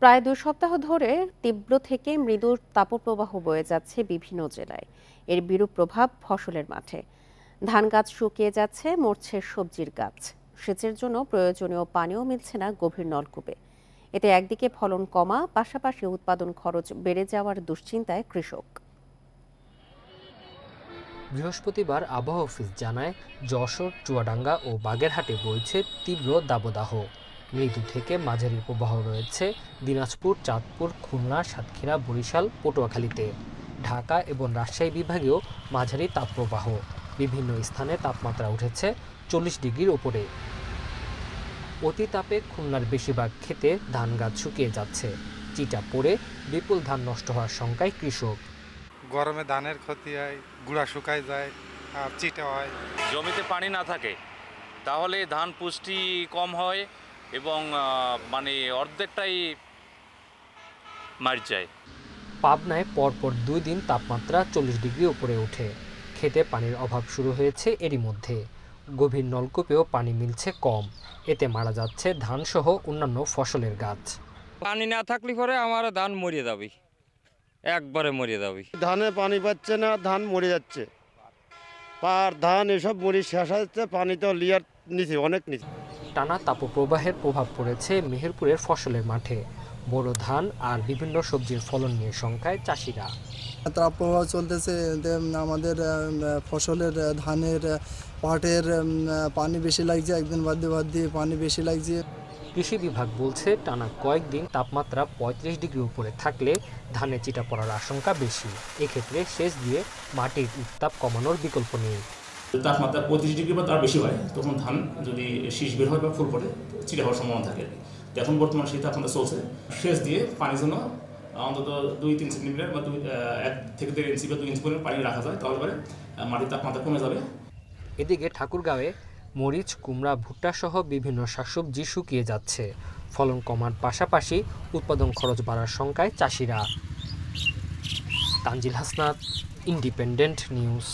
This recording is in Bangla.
প্রায় দুই সপ্তাহ ধরে তীব্র থেকে মৃদু তাপপ্রবাহ বয়ে যাচ্ছে বিভিন্ন জেলায় এর বিরূপ প্রভাব ফসলের মাঠে ধান গাছ শুকিয়ে যাচ্ছে মরছে সবজির গাছ সেচের জন্য প্রয়োজনীয় পানিও মিলছে না গভীর নলকূপে এতে একদিকে ফলন কমা পাশাপাশি উৎপাদন খরচ বেড়ে যাওয়ার দুশ্চিন্তায় কৃষক বৃহস্পতিবার আবহাওয়া অফিস জানায় যশোর চুয়াডাঙ্গা ও বাগেরহাটে বইছে তীব্র দাবদাহ মৃদু থেকে মাঝারি প্রবাহ রয়েছে দিনাজপুর চাঁদপুর খুলনা সাতক্ষীরা বরিশাল পটুয়াখালীতে ঢাকা এবং রাজশাহী বিভাগেও মাঝারি তাপপ্রবাহ বিভিন্ন স্থানে তাপমাত্রা উঠেছে চল্লিশ ডিগ্রির ওপরে অতিতাপে খুলনার বেশিরভাগ ক্ষেতে ধান গাছ শুকিয়ে যাচ্ছে চিটা পড়ে বিপুল ধান নষ্ট হওয়ার শঙ্কায় কৃষক গরমে ধানের ক্ষতি হয় গুড়া শুকায় যায় আর চিটা হয় জমিতে পানি না থাকে তাহলে ধান পুষ্টি কম হয় এবং মানে অর্ধেকটাই মার যায় পাবনায় পরপর দুই দিন তাপমাত্রা চল্লিশ ডিগ্রি উপরে ওঠে খেতে পানির অভাব শুরু হয়েছে এরই মধ্যে গভীর নলকূপেও পানি মিলছে কম এতে মারা যাচ্ছে ধানসহ অন্যান্য ফসলের গাছ পানি না থাকলে পরে আমার ধান মরিয়ে যাবে একবারে মরিয়ে যাবে ধানে পানি পাচ্ছে না ধান মরে যাচ্ছে পার ধান এসব মরি শেষ হচ্ছে পানি তো লিয়ার নিচে অনেক নিচে টানা তাপপ্রবাহের প্রভাব পড়েছে মেহেরপুরের ফসলের মাঠে বড় ধান আর বিভিন্ন সবজির ফলন নিয়ে সংখ্যায় চাষিরা তাপপ্রবাহ চলতেছে আমাদের ফসলের ধানের পাটের পানি বেশি লাগছে একদিন বাদ দিয়ে বাদ দিয়ে পানি বেশি লাগছে কৃষি বিভাগ বলছে টানা কয়েকদিন তাপমাত্রা ৩৫ ডিগ্রি উপরে থাকলে ধানে চিটা পড়ার আশঙ্কা বেশি এক্ষেত্রে সেচ দিয়ে মাটির উত্তাপ কমানোর বিকল্প নেই তাপমাত্রা পঁয়ত্রিশ ডিগ্রি বা তার বেশি হয় তখন ধান যদি শীষ বের হয় বা ফুল ফোটে চিটে হওয়ার সম্ভাবনা থাকে এখন বর্তমানে সেই তাপমাত্রা চলছে শেষ দিয়ে পানির জন্য অন্তত দুই তিন সেন্টিমিটার বা দুই এক থেকে দেড় ইঞ্চি বা দুই ইঞ্চি পরিমাণ পানি রাখা যায় তাহলে পরে মাটির তাপমাত্রা কমে যাবে এদিকে ঠাকুরগাঁওয়ে মরিচ কুমড়া ভুট্টা সহ বিভিন্ন শাকসবজি শুকিয়ে যাচ্ছে ফলন কমার পাশাপাশি উৎপাদন খরচ বাড়ার শঙ্কায় চাষিরা তানজিল হাসনাত ইন্ডিপেন্ডেন্ট নিউজ